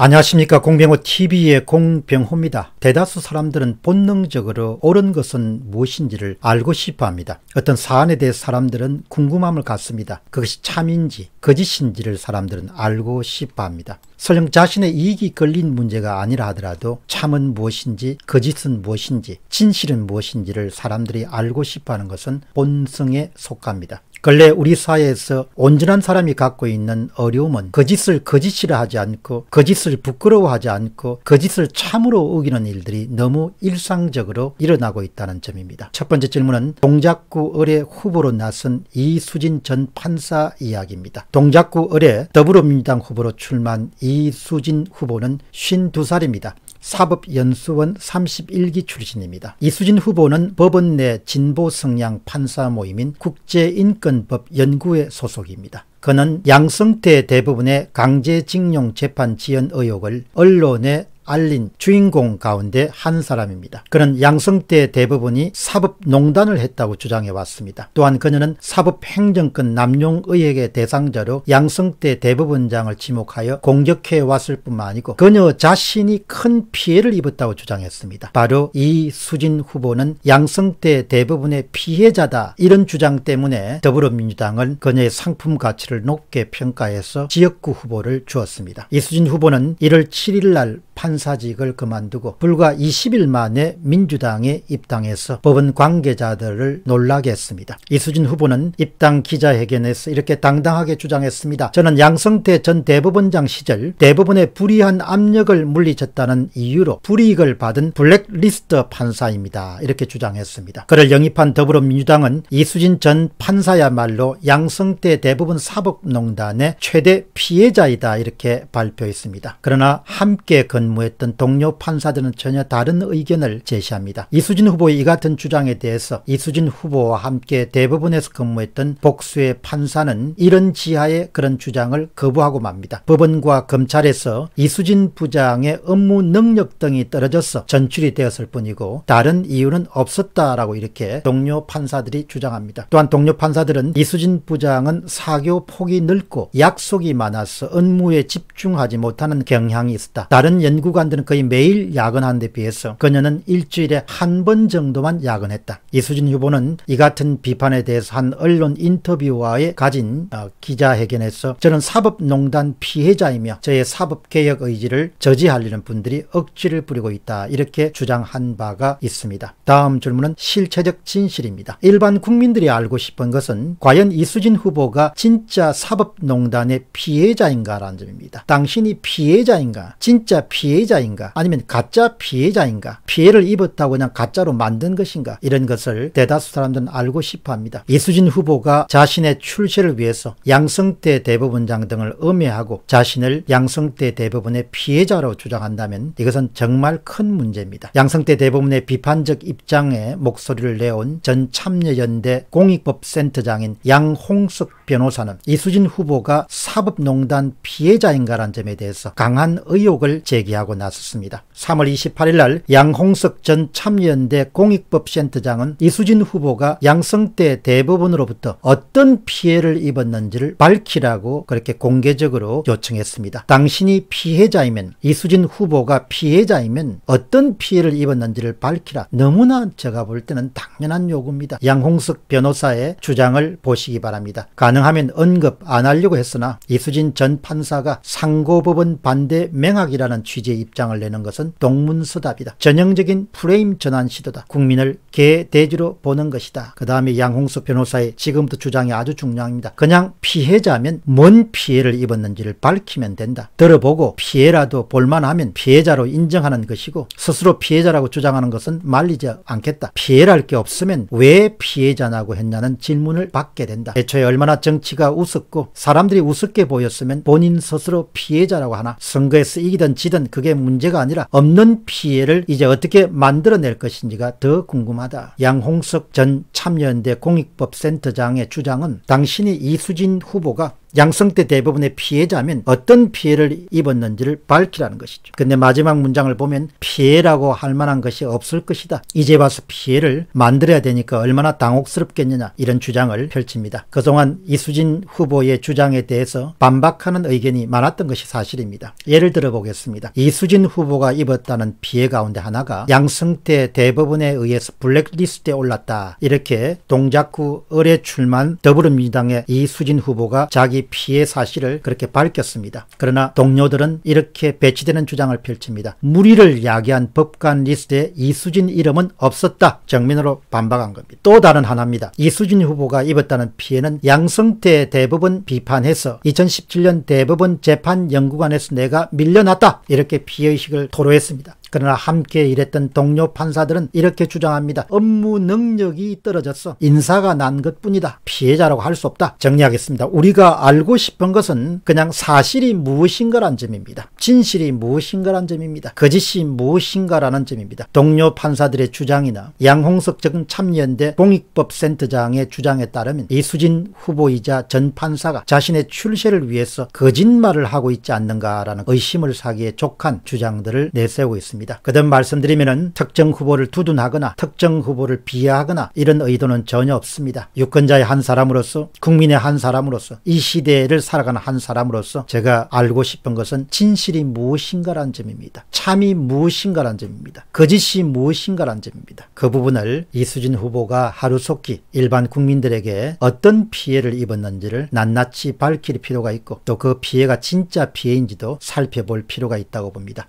안녕하십니까 공병호TV의 공병호입니다. 대다수 사람들은 본능적으로 옳은 것은 무엇인지를 알고 싶어합니다. 어떤 사안에 대해 사람들은 궁금함을 갖습니다. 그것이 참인지 거짓인지를 사람들은 알고 싶어합니다. 설령 자신의 이익이 걸린 문제가 아니라 하더라도 참은 무엇인지 거짓은 무엇인지 진실은 무엇인지를 사람들이 알고 싶어하는 것은 본성에 속합니다. 근래 우리 사회에서 온전한 사람이 갖고 있는 어려움은 거짓을 그 거짓이라 그 하지 않고 거짓을 그 부끄러워하지 않고 거짓을 참으로 우기는 일들이 너무 일상적으로 일어나고 있다는 점입니다. 첫 번째 질문은 동작구 의뢰 후보로 나선 이수진 전 판사 이야기입니다. 동작구 의뢰 더불어민주당 후보로 출마한 이수진 후보는 52살입니다. 사법연수원 31기 출신입니다. 이수진 후보는 법원 내 진보 성향 판사 모임인 국제인권법 연구회 소속입니다. 그는 양성태 대부분의 강제징용 재판 지연 의혹을 언론에 알린 주인공 가운데 한 사람입니다. 그는 양성때 대부분이 사법농단을 했다고 주장해 왔습니다. 또한 그녀는 사법행정권 남용의혹의 대상자로 양성때 대법원장을 지목하여 공격해 왔을 뿐만 아니고 그녀 자신이 큰 피해를 입었다고 주장했습니다. 바로 이수진 후보는 양성때 대부분의 피해자다 이런 주장 때문에 더불어민주당은 그녀의 상품 가치를 높게 평가해서 지역구 후보를 주었습니다. 이수진 후보는 1월 7일 날 판. 판사직을 그만두고 불과 20일 만에 민주당에 입당해서 법원 관계자들을 놀라게 했습니다. 이수진 후보는 입당 기자회견에서 이렇게 당당하게 주장했습니다. 저는 양성태 전 대법원장 시절 대법원의 불의한 압력을 물리쳤다는 이유로 불이익을 받은 블랙리스트 판사입니다. 이렇게 주장했습니다. 그를 영입한 더불어민주당은 이수진 전 판사야말로 양성태 대법원 사법농단의 최대 피해자이다 이렇게 발표했습니다. 그러나 함께 근무해 했던 동료 판사들은 전혀 다른 의견을 제시합니다. 이수진 후보의 이 같은 주장에 대해서 이수진 후보와 함께 대법원에서 근무했던 복수의 판사는 이런 지하에 그런 주장을 거부하고 맙니다. 법원과 검찰에서 이수진 부장의 업무 능력 등이 떨어져서 전출이 되었을 뿐이고 다른 이유는 없었다라고 이렇게 동료 판사들이 주장합니다. 또한 동료 판사들은 이수진 부장은 사교 폭이 넓고 약속이 많아서 업무에 집중하지 못하는 경향이 있었다. 다른 연구 연구관들은 거의 매일 야근하는 데 비해서 그녀는 일주일에 한 번 정도만 야근했다. 이수진 후보는 이 같은 비판에 대해서 한 언론 인터뷰와의 가진 어, 기자회견에서 저는 사법농단 피해자이며 저의 사법개혁 의지를 저지하려는 분들이 억지를 부리고 있다 이렇게 주장한 바가 있습니다. 다음 질문은 실체적 진실입니다. 일반 국민들이 알고 싶은 것은 과연 이수진 후보가 진짜 사법농단의 피해자인가라는 점입니다. 당신이 피해자인가 진짜 피해 피해자인가 아니면 가짜 피해자인가 피해를 입었다고 그냥 가짜로 만든 것인가 이런 것을 대다수 사람들은 알고 싶어합니다. 이수진 후보가 자신의 출세를 위해서 양성태 대법원장 등을 음해하고 자신을 양성태 대법원의 피해자로 주장한다면 이것은 정말 큰 문제입니다. 양성태 대법원의 비판적 입장에 목소리를 내온 전 참여연대 공익법센터장인 양홍석 변호사는 이수진 후보가 사법농단 피해자인가라는 점에 대해서 강한 의혹을 제기하고 하고 나섰습니다. 3월 28일 날 양홍석 전 참여연대 공익법센터장은 이수진 후보가 양성대 대법원으로부터 어떤 피해를 입었는지를 밝히라고 그렇게 공개적으로 요청했습니다. 당신이 피해자이면 이수진 후보가 피해자이면 어떤 피해를 입었는지를 밝히라. 너무나 제가 볼 때는 당 당연한 요구입니다. 양홍석 변호사의 주장을 보시기 바랍니다. 가능하면 언급 안 하려고 했으나 이수진 전 판사가 상고법은 반대 맹학이라는 취지의 입장을 내는 것은 동문서답이다. 전형적인 프레임 전환 시도다. 국민을 개돼지로 보는 것이다. 그 다음에 양홍석 변호사의 지금부터 주장이 아주 중요합니다. 그냥 피해자면 뭔 피해를 입었는지를 밝히면 된다. 들어보고 피해라도 볼만하면 피해자로 인정하는 것이고 스스로 피해자라고 주장하는 것은 말리지 않겠다. 피해랄 게 없. 없으면 왜 피해자냐고 했냐는 질문을 받게 된다. 애초에 얼마나 정치가 우습고 사람들이 우습게 보였으면 본인 스스로 피해자라고 하나 선거에서 이기든 지든 그게 문제가 아니라 없는 피해를 이제 어떻게 만들어낼 것인지가 더 궁금하다. 양홍석 전 참여연대 공익법센터장의 주장은 당신이 이수진 후보가 양성태 대법원의 피해자면 어떤 피해를 입었는지를 밝히라는 것이죠. 근데 마지막 문장을 보면 피해라고 할 만한 것이 없을 것이다. 이제 와서 피해를 만들어야 되니까 얼마나 당혹스럽겠느냐 이런 주장을 펼칩니다. 그동안 이수진 후보의 주장에 대해서 반박하는 의견이 많았던 것이 사실입니다. 예를 들어 보겠습니다. 이수진 후보가 입었다는 피해 가운데 하나가 양성태 대법원에 의해서 블랙리스트에 올랐다. 이렇게 동작구 의뢰 출만 더불어민주당의 이수진 후보가 자기 피해 사실을 그렇게 밝혔습니다. 그러나 동료들은 이렇게 배치되는 주장을 펼칩니다. 무리를 야기한 법관 리스트에 이수진 이름은 없었다. 정면으로 반박한 겁니다. 또 다른 하나입니다. 이수진 후보가 입었다는 피해는 양성태 대법원 비판해서 2017년 대법원 재판 연구관에서 내가 밀려났다. 이렇게 피해의식을 토로했습니다. 그러나 함께 일했던 동료 판사들은 이렇게 주장합니다. 업무 능력이 떨어졌어. 인사가 난 것뿐이다. 피해자라고 할 수 없다. 정리하겠습니다. 우리가 알고 싶은 것은 그냥 사실이 무엇인가란 점입니다. 진실이 무엇인가란 점입니다. 거짓이 무엇인가라는 점입니다. 동료 판사들의 주장이나 양홍석 전 참여연대 공익법센터장의 주장에 따르면 이수진 후보이자 전 판사가 자신의 출세를 위해서 거짓말을 하고 있지 않는가라는 의심을 사기에 족한 주장들을 내세우고 있습니다. 있습니다. 그듭 말씀드리면 특정 후보를 두둔하거나 특정 후보를 비하하거나 이런 의도는 전혀 없습니다. 유권자의 한 사람으로서 국민의 한 사람으로서 이 시대를 살아가는 한 사람으로서 제가 알고 싶은 것은 진실이 무엇인가란 점입니다. 참이 무엇인가란 점입니다. 거짓이 무엇인가란 점입니다. 그 부분을 이수진 후보가 하루속히 일반 국민들에게 어떤 피해를 입었는지를 낱낱이 밝힐 필요가 있고 또 그 피해가 진짜 피해인지도 살펴볼 필요가 있다고 봅니다.